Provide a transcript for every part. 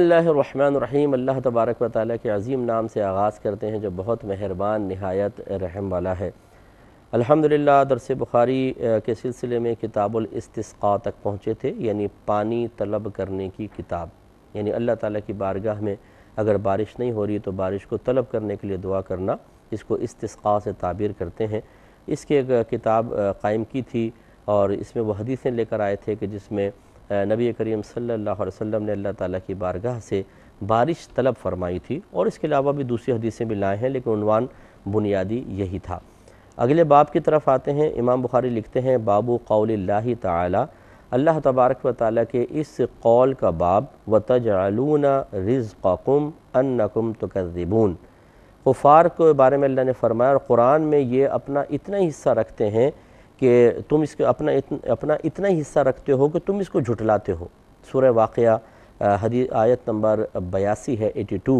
रहीम अल्लाह तबारक व के अज़ीम नाम से आगाज़ करते हैं जो बहुत मेहरबान नहायत रहम वाला है अल्हम्दुलिल्लाह दरस बुखारी के सिलसिले में किताबुल इस्तिस्का तक पहुँचे थे यानी पानी तलब करने की किताब यानी अल्लाह ताला की बारगाह में अगर बारिश नहीं हो रही तो बारिश को तलब करने के लिए दुआ करना इसको इस्तिस्का से ताबीर करते हैं इसकी एक किताब कायम की थी और इसमें वह हदीसें लेकर आए थे कि जिसमें नबी करीम सल्लल्लाहु अलैहि वसल्लम ने अल्लाह ताला की बारगाह से बारिश तलब फरमाई थी और इसके अलावा भी दूसरी हदीसें भी लाए हैं लेकिन उनवान बुनियादी यही था अगले बाब की तरफ आते हैं इमाम बुखारी लिखते हैं बाबू कौल ताला अल्लाह तबारक व ताली के इस कौल का बाब व तजालूना रज़क़ुम अन्नकुम तकज़िबून कुफ़ार के बारे में अल्लाह ने फरमाया और क़ुरान में ये अपना इतना हिस्सा रखते हैं कि तुम इसके अपना इतन, अपना इतना हिस्सा रखते हो कि तुम इसको झुटलाते हो सुर वाक़ हदी आयत नंबर बयासी है एटी टू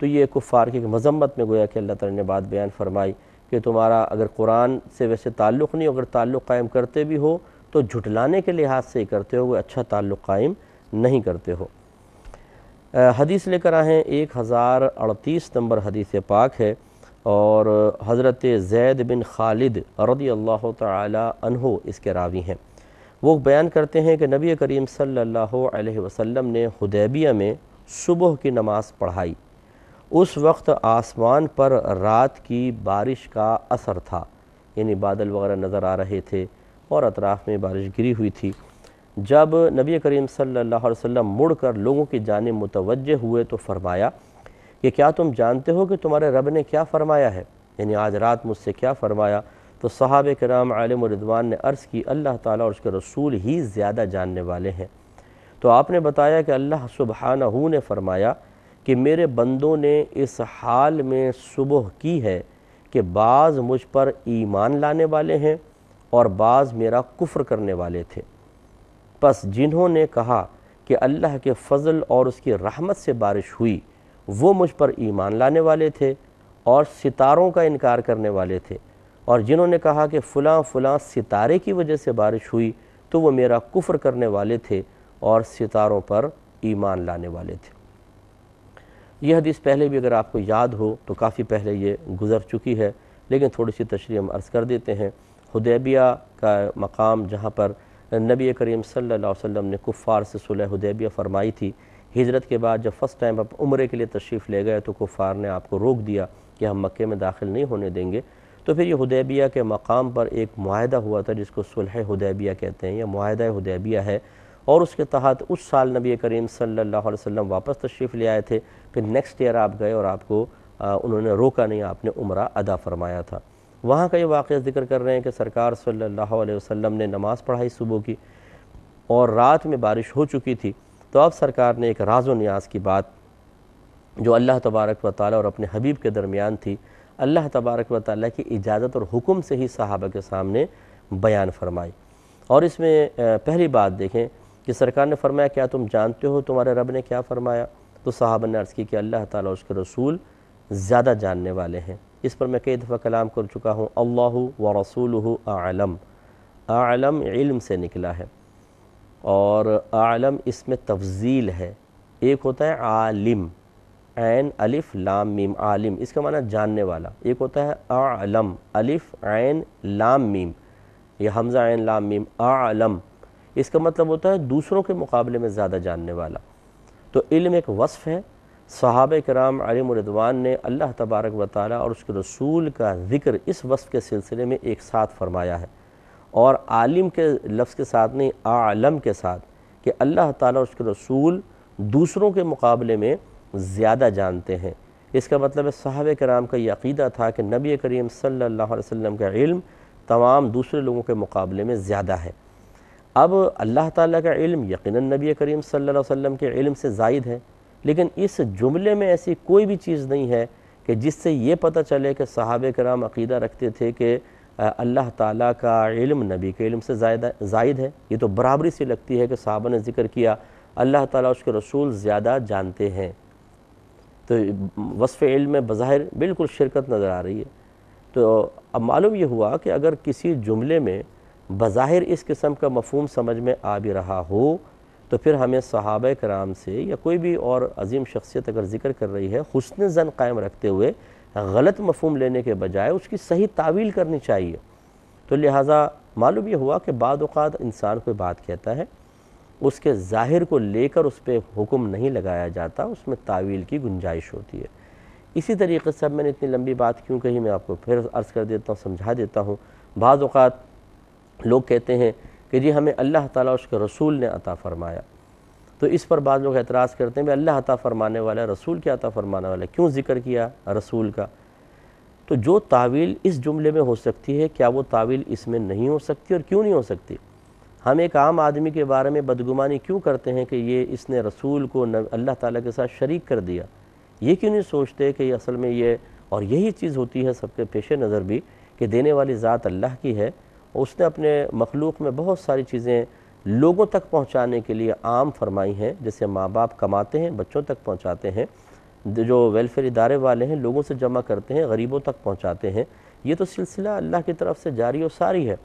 तो ये कुफ़ार की मजम्मत में गोया कि अल्लाह तला ने बात बयान फरमाई कि तुम्हारा अगर कुरान से वैसे ताल्लुक़ नहीं अगर ताल्लुक़ कायम करते भी हो तो झुटलाने के लिहाज से करते हो वो अच्छा ताल्लुक़ कायम नहीं करते हो हदीस लेकर हैं एक हज़ार अड़तीस नंबर हदीस पाक है और हज़रत जैद बिन खालिद रदी अल्लाह तहो इसके रावी हैं वो बयान करते हैं कि नबी करीम सल्लल्लाहु अलैहि वसल्लम ने हदैबिया में सुबह की नमाज़ पढ़ाई उस वक्त आसमान पर रात की बारिश का असर था यानी बादल वगैरह नज़र आ रहे थे और अतराफ़ में बारिश गिरी हुई थी जब नबी करीम सल्लल्लाहु अलैहि वसल्लम मुड़कर लोगों की जानब मुतवजह हुए तो फरमाया कि क्या तुम जानते हो कि तुम्हारे रब ने क्या फ़रमाया है यानी आज रात मुझसे क्या फ़रमाया तो साहब कराम आलम रिदवान ने अर्ज़ की अल्लाह ताला और उसके रसूल ही ज़्यादा जानने वाले हैं तो आपने बताया कि अल्लाह सुबहानहू ने फ़रमाया कि मेरे बंदों ने इस हाल में सुबह की है कि बाज़ मुझ पर ईमान लाने वाले हैं और बाज़ मेरा कुफ्र करने वाले थे बस जिन्होंने कहा कि अल्लाह के फ़ज़ल और उसकी रहमत से बारिश हुई वो मुझ पर ईमान लाने वाले थे और सितारों का इनकार करने वाले थे और जिन्होंने कहा कि फ़लाँ फ़लाँ सितारे की वजह से बारिश हुई तो वो मेरा कुफ़र करने वाले थे और सितारों पर ईमान लाने वाले थे यह हदीस पहले भी अगर आपको याद हो तो काफ़ी पहले ये गुज़र चुकी है लेकिन थोड़ी सी तशरी हम अर्ज़ कर देते हैं हदैबिया का मकाम जहाँ पर नबी करीम सल्लल्लाहु अलैहि वसल्लम ने कुफ़ार से सुलह हदैबिया फ़रमाई थी हिजरत के बाद जब फ़र्स्ट टाइम आप उम्र के लिए तशरीफ़ ले गए तो कुफ़ार ने आपको रोक दिया कि हम मक्के में दाखिल नहीं होने देंगे तो फिर ये हदैबिया के मकाम पर एक माहदा हुआ था जिसको सुलह हदैबिया कहते हैं या माहदा हदैबिया है और उसके तहत उस साल नबी करीम सल्लल्लाहु अलैहि वसल्लम वापस तशरीफ़ ले आए थे फिर नेक्स्ट ईयर आप गए और आपको आ, उन्होंने रोका नहीं आपने उम्र अदा फरमाया था वहाँ का ये वाक़ जिक्र कर रहे हैं कि सरकार सल्लल्लाहु अलैहि वसल्लम ने नमाज़ पढ़ाई सुबह की और रात में बारिश हो चुकी थी तो अब सरकार ने एक राजो न्याज की बात जो अल्लाह तबारक व ताली और अपने हबीब के दरमियान थी अल्लाह तबारक व ताली की इजाज़त और हुक्म से ही सहाबा के सामने बयान फरमाई और इसमें पहली बात देखें कि सरकार ने फरमाया क्या तुम जानते हो तुम्हारे रब ने क्या फरमाया तो साहबा ने अर्ज़ की कि अल्लाह ताली उसके रसूल ज़्यादा जानने वाले हैं इस पर मैं कई दफ़ा कलाम कर चुका हूँ अल्लाह व रसूल आलम आलम इल्म से निकला है और आलम इसमें तफजील है एक होता है आलिम ऐन अलिफ लाम मीम आलिम इसका माना जानने वाला एक होता है आलम अलिफ ऐन लाम मीम यह हमज़ा एन लाम मीम आलम इसका मतलब होता है दूसरों के मुकाबले में ज़्यादा जानने वाला तो इल्म एक वस्फ़ है सहाब कराम आलिमरदवान ने अल्लाह तबारक व और उसके रसूल का ज़िक्र इस वस्फ़ के सिलसिले में एक साथ फरमाया है और आलिम के लफ्ज़ के साथ नहीं आलम के साथ कि अल्लाह ताला और उसके रसूल दूसरों के मुकाबले में ज़्यादा जानते हैं इसका मतलब है साहब कराम का यकीदा था कि नबी करीम सल्लल्लाहु अलैहि वसल्लम का इल्म तमाम दूसरे लोगों के मुकाबले में ज़्यादा है अब अल्लाह ताला का इल्म यकीनन नबी करीम सल्लल्लाहु अलैहि वसल्लम के इल्म से जायद है लेकिन इस जुमले में ऐसी कोई भी चीज़ नहीं है कि जिससे ये पता चले कि सहाब कराम अकीदा रखते थे कि अल्लाह ताला का इल्म नबी के इल्म से ज़ायद जायद है ये तो बराबरी से लगती है कि साहबा ने जिक्र किया अल्लाह ताला उसके रसूल ज़्यादा जानते हैं तो वसफ़ इल्म में बज़ाहिर बिल्कुल शिरकत नज़र आ रही है तो अब मालूम ये हुआ कि अगर किसी जुमले में बज़ाहिर इस किस्म का मफहम समझ में आ भी रहा हो तो फिर हमें सहाब कराम से या कोई भी और अजीम शख्सियत अगर जिक्र कर रही है हसन ज़न कायम रखते हुए गलत मफहम लेने के बजाय उसकी सही तावील करनी चाहिए तो लिहाजा मालूम यह हुआ कि बाद इंसान कोई बात कहता है उसके ज़ाहिर को लेकर उस पर हुक्म नहीं लगाया जाता उसमें तावील की गुंजाइश होती है इसी तरीके से अब मैंने इतनी लंबी बात क्यों कही मैं आपको फिर अर्ज़ कर देता हूँ समझा देता हूँ बाज़ात लोग कहते हैं कि जी हमें अल्लाह ताला उसके रसूल ने अता फ़रमाया तो इस पर बाद लोग एतराज़ करते हैं भाई अल्लाह अता फ़रमाने वाला रसूल के अता फ़रमाने वाला क्यों ज़िक्र किया रसूल का तो जो तावील इस जुमले में हो सकती है क्या वो तावील इसमें नहीं हो सकती और क्यों नहीं हो सकती हम एक आम आदमी के बारे में बदगुमानी क्यों करते हैं कि ये इसने रसूल को अल्लाह ताला के साथ शरीक कर दिया ये क्यों नहीं सोचते कि असल में ये और यही चीज़ होती है सबके पेश नज़र भी कि देने वाली ज़ात अल्लाह की है उसने अपने मखलूक में बहुत सारी चीज़ें लोगों तक पहुंचाने के लिए आम फरमाई हैं जैसे माँ बाप कमाते हैं बच्चों तक पहुंचाते हैं जो वेलफेयर इदारे वाले हैं लोगों से जमा करते हैं गरीबों तक पहुंचाते हैं ये तो सिलसिला अल्लाह की तरफ से जारी और सारी है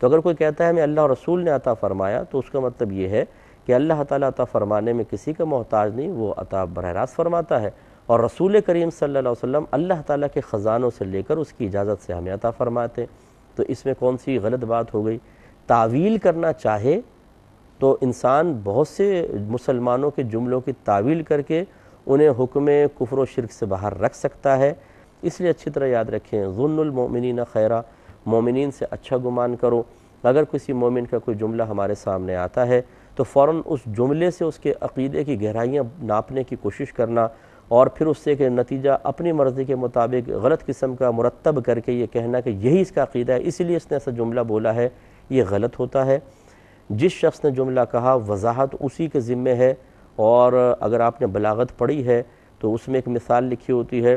तो अगर कोई कहता है हमें अल्लाह रसूल ने अता फ़रमाया तो उसका मतलब ये है कि अल्लाह ताला अता फ़रमाने में किसी का मोहताज नहीं वो अता बरह रास्त फरमाता है और रसूल करीम सल्ला वसम अल्लाह ताली के ख़ज़ानों से लेकर उसकी इजाज़त से हमें अता फ़रमाते तो इसमें कौन सी गलत बात हो गई तावील करना चाहे तो इंसान बहुत से मुसलमानों के जुमलों की तावील करके उन्हें हुक्म कुफर शिरक से बाहर रख सकता है इसलिए अच्छी तरह याद रखें जुन्नमोमिन खैरा मोमिन से अच्छा गुमान करो अगर किसी मोमिन का कोई जुमला हमारे सामने आता है तो फ़ौर उस जुमले से उसके अक़ीदे की गहराइयाँ नापने की कोशिश करना और फिर उससे के नतीजा अपनी मर्ज़ी के मुताबिक गलत किस्म का मुरतब करके ये कहना कि यही इसका अक़ीदा है इसीलिए इसने ऐसा जुमला बोला है ये गलत होता है जिस शख्स ने जुमला कहा वजाहत उसी के ज़िम्मे है और अगर आपने बलागत पढ़ी है तो उसमें एक मिसाल लिखी होती है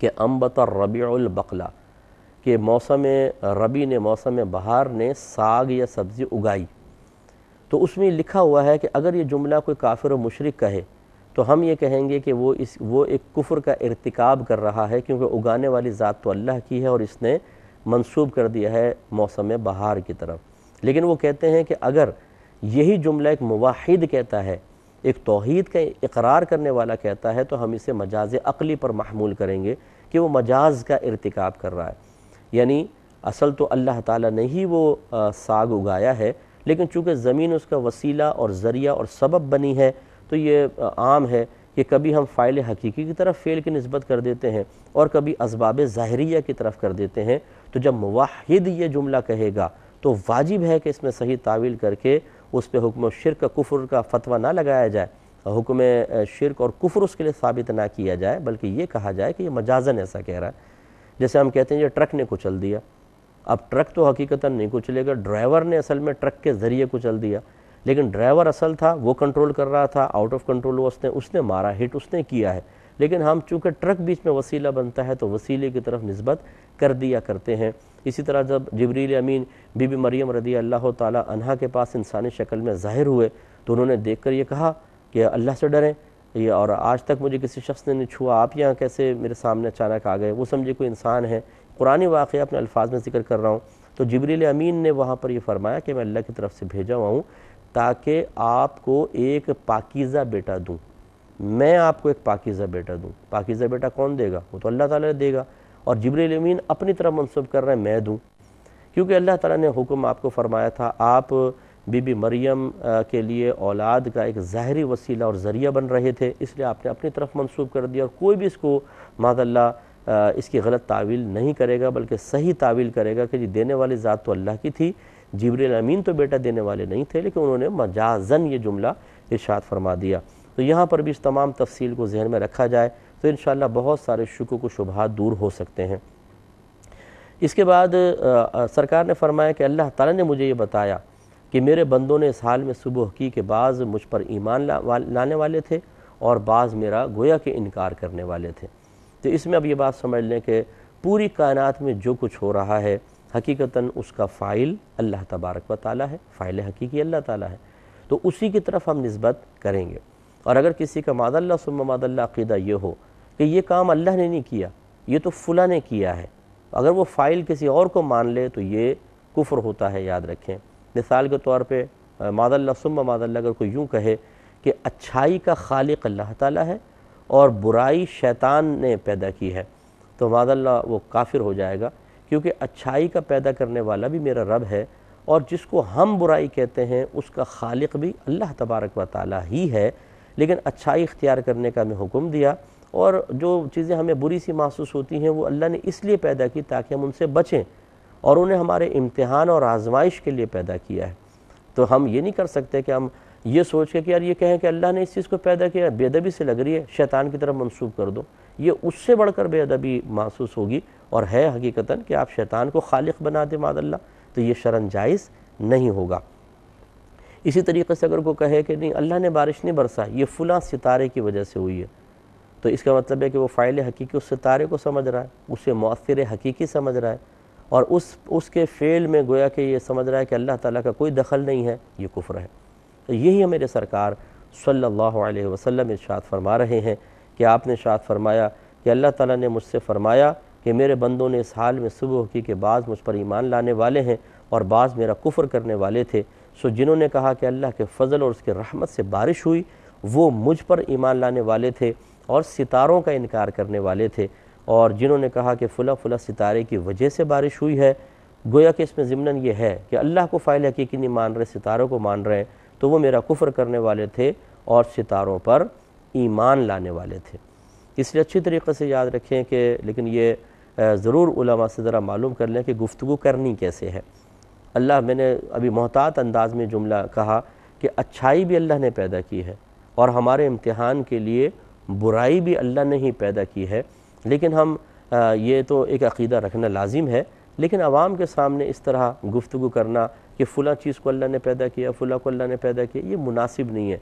कि अम्बत रबीबला के मौसम रबी ने मौसम बहार ने साग या सब्ज़ी उगाई तो उसमें लिखा हुआ है कि अगर ये जुमला कोई काफिर मशरक मुशरक कहे तो हम ये कहेंगे कि वो इस वो एक कुफर का irtikab कर रहा है क्योंकि उगाने वाली ज़ात तो अल्लाह की है और इसने मनसूब कर दिया है मौसम बहार की तरफ लेकिन वो कहते हैं कि अगर यही जुमला एक मुवाहिद कहता है एक तोहद का इकरार करने वाला कहता है तो हम इसे मजाज अकली पर महमूल करेंगे कि वो मजाज का irtikab कर रहा है यानी असल तो अल्लाह ताला ने ही वो आ, साग उगाया है लेकिन चूँकि ज़मीन उसका वसीला और ज़रिया और सबब बनी है तो ये आम है कि कभी हम फ़ाइल हकीकी की तरफ फ़ेल की नस्बत कर देते हैं और कभी इसबाब ज़ाहरीया की तरफ कर देते हैं तो जब मुवाहिद ये जुमला कहेगा तो वाजिब है कि इसमें सही तावील करके उस पर हुक्म शिरक कुफर का फतवा ना लगाया जाए हुक्म शिरक और कुफर उसके लिए साबित ना किया जाए बल्कि ये कहा जाए कि ये मजाजन ऐसा कह रहा है जैसे हम कहते हैं ये ट्रक ने कुचल दिया अब ट्रक तो हकीकता नहीं कुचलेगा ड्राइवर ने असल में ट्रक के ज़रिए कुचल दिया लेकिन ड्राइवर असल था वो कंट्रोल कर रहा था आउट ऑफ कंट्रोल वो उसने उसने मारा हिट उसने किया है लेकिन हम चूँकि ट्रक बीच में वसीला बनता है तो वसीले की तरफ नस्बत कर दिया करते हैं इसी तरह जब जबरील अमीन बीबी मरियम रदी अल्लाह तहा के पास इंसानी शक्ल में ज़ाहिर हुए तो उन्होंने देख कर ये कहा कि अल्लाह से डरें ये और आज तक मुझे किसी शख्स ने नहीं छुआ आप यहाँ कैसे मेरे सामने अचानक आ गए वो समझे कोई इंसान है कुरानी वाक़ अपने अल्फाज में जिक्र कर रहा हूँ तो जबरील अमीन ने वहाँ पर यह फ़रमाया कि मैं अल्लाह की तरफ से भेजा हुआ हूँ ताकि आपको एक पाकिज़ा बेटा दूँ मैं आपको एक पाकिज़ा बेटा दूँ पाकिज़ा बेटा कौन देगा वो तो अल्लाह ताला देगा और जबरी अमीन अपनी तरफ मनसूब कर रहे हैं मैं दूँ क्योंकि अल्लाह ताला ने हुक्म आपको फ़रमाया था आप बीबी मरियम के लिए औलाद का एक ज़ाहरी वसीला और ज़रिया बन रहे थे इसलिए आपने अपनी तरफ मनसूब कर दिया और कोई भी इसको मादल्ला इसकी गलत तावील नहीं करेगा बल्कि सही तावील करेगा कि जी देने वाली ज़ात तो अल्लाह की थी जबरी अमीन तो बेटा देने वाले नहीं थे लेकिन उन्होंने मजाजन ये जुमला इर्शाद फरमा दिया तो यहाँ पर भी इस तमाम तफसील को जहन में रखा जाए तो इन बहुत सारे शुक्र को शुभात दूर हो सकते हैं इसके बाद सरकार ने फरमाया कि अल्लाह ताला ने मुझे ये बताया कि मेरे बंदों ने इस हाल में सुबह की के बाज़ मुझ पर ईमान ला, लाने वाले थे और बाज़ मेरा गोया के इनकार करने वाले थे तो इसमें अब ये बात समझ लें कि पूरी कायनात में जो कुछ हो रहा है हकीकता उसका फ़ाइल अल्लाह तबारक व ताली है फ़ाइल हकीकी अल्लाह ताली है तो उसी की तरफ हम नस्बत करेंगे और अगर किसी का मादल्ला सुम मादल्ला अकीदा ये हो कि ये काम अल्लाह ने नहीं किया ये तो फुला ने किया है अगर वो फ़ाइल किसी और को मान ले तो ये कुफ्र होता है याद रखें मिसाल के तौर पर मादल्ला सुम मादल्ला अगर कोई यूँ कहे कि अच्छाई का खालिक अल्लाह ताला है और बुराई शैतान ने पैदा की है तो मादल्ला वो काफिर हो जाएगा क्योंकि अच्छाई का पैदा करने वाला भी मेरा रब है और जिसको हम बुराई कहते हैं उसका खालिक भी अल्लाह तबारक व ताली ही है लेकिन अच्छाई इख्तियार करने का हमें हुक्म दिया और जो चीज़ें हमें बुरी सी महसूस होती हैं वो अल्लाह ने इसलिए पैदा की ताकि हम उनसे बचें और उन्हें हमारे इम्तहान और आजमाइश के लिए पैदा किया है तो हम ये नहीं कर सकते कि हम ये सोच के कि यार ये कहें कि अल्लाह ने इस चीज़ को पैदा किया बेदबी से लग रही है शैतान की तरफ मनसूब कर दो ये उससे बढ़कर बेअदबी महसूस होगी और है हकीकता कि आप शैतान को खालिक बना दें मादल्ला तो ये शरण जायज़ नहीं होगा इसी तरीके से अगर को कहे कि नहीं अल्लाह ने बारिश नहीं बरसा ये फ़लाँ सितारे की वजह से हुई है तो इसका मतलब है कि वो फ़ाइल हकीकी उस सितारे को समझ रहा है उसे मौसर हकीकी समझ रहा है और उस उसके फ़ेल में गोया कि ये समझ रहा है कि अल्लाह ताला का कोई दखल नहीं है ये कुफ्र है तो यही मेरे सरकार सल्लल्लाहु अलैहि वसल्लम इरशाद फरमा रहे हैं कि आपने इरशाद फरमाया कि अल्लाह ताला ने मुझसे फरमाया कि मेरे बंदों ने इस हाल में सुबह की के बाद मुझ पर ईमान लाने वाले हैं और बाज़ मेरा कुफ़र करने वाले थे सो जिन्होंने कहा कि अल्लाह के फ़ज़ल और उसके रहमत से बारिश हुई वो मुझ पर ईमान लाने वाले थे और सितारों का इनकार करने वाले थे और जिन्होंने कहा कि फ़ुला फुला सितारे की वजह से बारिश हुई है गोया कि इसमें ज़मन ये है कि अल्लाह को फ़ाइल हकीकी नहीं मान रहे सितारों को मान रहे हैं तो वो मेरा कुफ़र करने वाले थे और सितारों पर ईमान लाने वाले थे इसलिए अच्छी तरीके से याद रखें कि लेकिन ये ज़रूर उलमा से ज़रा मालूम कर लें कि गुफ्तु करनी कैसे है अल्लाह मैंने अभी मोहतात अंदाज में जुमला कहा कि अच्छाई भी अल्लाह ने पैदा की है और हमारे इम्तहान के लिए बुराई भी अल्लाह ने ही पैदा की है लेकिन हम ये तो एक अकीदा रखना लाजिम है लेकिन आवाम के सामने इस तरह गुफ्तु करना कि फ़लाँ चीज़ को अल्लाह ने पैदा किया फ़लाँ को अल्लाह ने पैदा किया ये मुनासिब नहीं है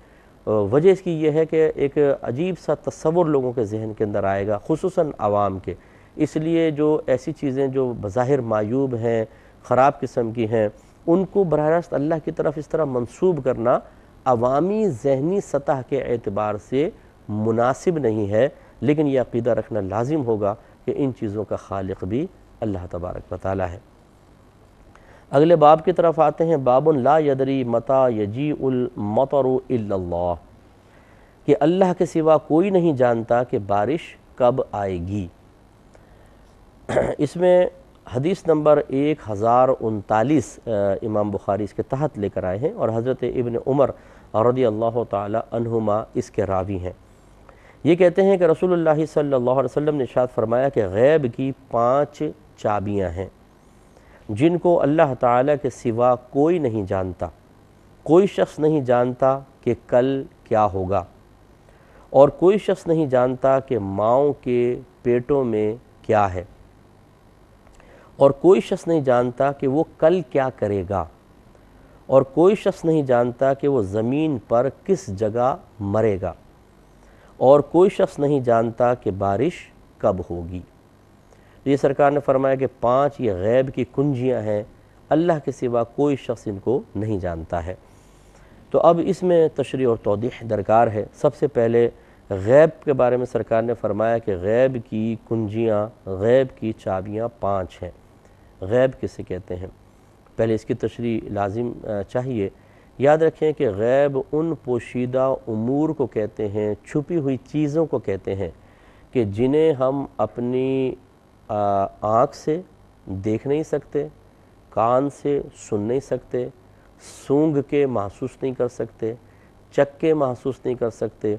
वजह इसकी यह है कि एक अजीब सा तस्वुर लोगों के जहन के अंदर आएगा खसूस आवाम के इसलिए जो ऐसी चीज़ें जो बज़ाहिर मायूब हैं ख़राब किस्म की हैं उनको बरह रास्त अल्लाह की तरफ इस तरह मनसूब करना अवामी जहनी सतह के एतबार से मुनासिब नहीं है लेकिन यह अकीदा रखना लाजिम होगा कि इन चीज़ों का खालिक भी अल्लाह तबारक वाली है अगले बाब की तरफ आते हैं बाबुन ला यदरी मता यजी उलमतर कि अल्लाह के सिवा कोई नहीं जानता कि बारिश कब आएगी इसमें हदीस नंबर एक हज़ार उनतालीस इमाम बुखारी इसके तहत लेकर आए हैं और हज़रत इबन उमर रदी अल्लाह तुमा इसके रावी हैं ये कहते हैं कि रसूल सल्ला वसम ने शाद फरमाया कि गैब की पाँच चाबियाँ हैं जिनको अल्लाह ताला के सिवा कोई नहीं जानता कोई शख्स नहीं जानता कि कल क्या होगा और कोई शख्स नहीं जानता कि माओ के पेटों में क्या है और कोई शख्स नहीं जानता कि वो कल क्या करेगा और कोई शख्स नहीं जानता कि वो ज़मीन पर किस जगह मरेगा और कोई शख्स नहीं जानता कि बारिश कब होगी ये सरकार ने फरमाया कि पांच ये गैब की कुंजियां हैं अल्लाह के सिवा कोई शख्स इनको नहीं जानता है तो अब इसमें तशरी और तोदी दरकार है सबसे पहले गैब के बारे में सरकार ने फरमाया कि गैब की कुंजियाँ गैब की चाबियाँ पाँच हैं गैब किसे कहते हैं पहले इसकी तशरी लाजिम चाहिए याद रखें कि गैब उन पोशीदा अमूर को कहते हैं छुपी हुई चीज़ों को कहते हैं कि जिन्हें हम अपनी आँख से देख नहीं सकते कान से सुन नहीं सकते सूंघ के महसूस नहीं कर सकते चक के महसूस नहीं कर सकते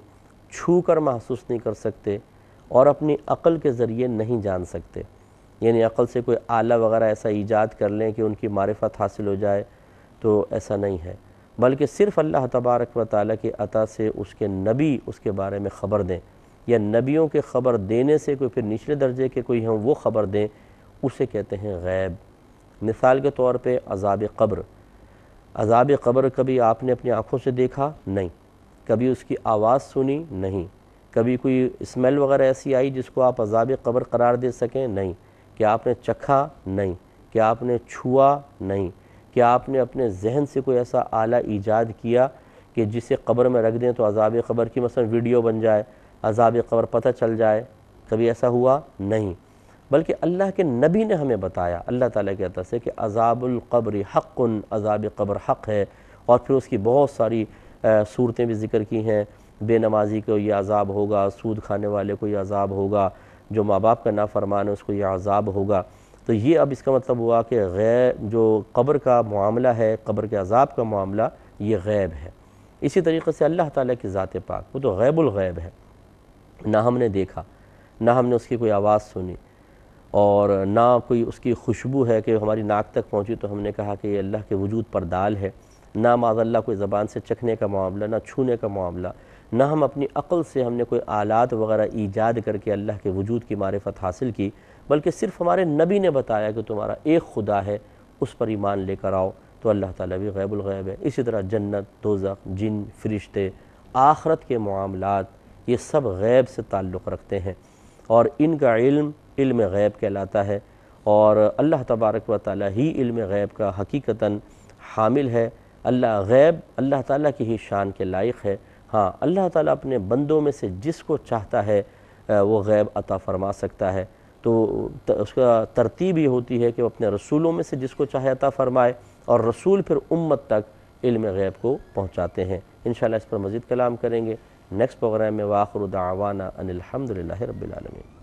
छू कर महसूस नहीं कर सकते और अपनी अकल के ज़रिए नहीं जान सकते यानी अक़ल से कोई आला वगैरह ऐसा ईजाद कर लें कि उनकी मारफत हासिल हो जाए तो ऐसा नहीं है बल्कि सिर्फ़ अल्लाह तबारक व ताली के अता से उसके नबी उसके बारे में ख़बर दें या नबियों के ख़बर देने से कोई फिर निचले दर्जे के कोई हों वो ख़बर दें उसे कहते हैं गैब मिसाल के तौर पर अजाब कब्र अजाब कब्र कभी आपने अपनी आँखों से देखा नहीं कभी उसकी आवाज़ सुनी नहीं कभी कोई स्मेल वगैरह ऐसी आई जिसको आप अजाब कब्र करार दे सकें नहीं कि आपने चखा नहीं कि आपने छुआ नहीं कि आपने अपने जहन से कोई ऐसा आला ईजाद किया कि जिसे कब्र में रख दें तो अजाब ख़बर की मसलन वीडियो बन जाए अजाब खबर पता चल जाए कभी ऐसा हुआ नहीं बल्कि अल्लाह के नबी ने हमें बताया अल्लाह ताला कहता से कि अजाबुल्कब्र हक़ अजाब कब्र हक़ है और फिर उसकी बहुत सारी सूरतें भी ज़िक्र की हैं बेनमाजी को ये अजाब होगा सूद खाने वाले को ये अजाब होगा जो माँ बाप का नाफरमान है उसको यह अजाब होगा तो ये अब इसका मतलब हुआ कि गैर जो कब्र का मामला है कब्र के अजाब का मामला ये गैब है इसी तरीके से अल्लाह ताला की ज़ात पाक वो तो गैबुलगैब है ना हमने देखा ना हमने उसकी कोई आवाज़ सुनी और ना कोई उसकी खुशबू है कि हमारी नाक तक पहुँची तो हमने कहा कि ये अल्लाह के वजूद पर दाल है ना माजल्ला कोई ज़बान से चखने का मामला ना छूने का मामला ना हम अपनी अक़ल से हमने कोई आलात वगैरह ईजाद करके अल्लाह के वजूद की मारफत हासिल की बल्कि सिर्फ हमारे नबी ने बताया कि तुम्हारा एक खुदा है उस पर ईमान लेकर आओ तो अल्लाह ताला भी गैबुल ग़ैब है इसी तरह जन्नत दोजख जिन फरिश्ते आखरत के मामलात ये सब गैब से ताल्लुक़ रखते हैं और इनका इल्म इल्म गैब कहलाता है और अल्लाह तबारक व ताली ही इल्म गैब का हकीकता हामिल है अल्लाह गैब अल्लाह ताली की ही शान के लायक है हाँ अल्लाह ताला अपने बंदों में से जिसको चाहता है वो गैब अता फरमा सकता है तो उसका तरतीब ये होती है कि वह अपने रसूलों में से जिसको चाहे अता फरमाए और रसूल फिर उम्मत तक इल्म गैब को पहुँचाते हैं इन शाला इस पर मज़ीद कलाम करेंगे नेक्स्ट प्रोग्राम में वाखरुदावाना अनिलहमदिल्ला रबालमीन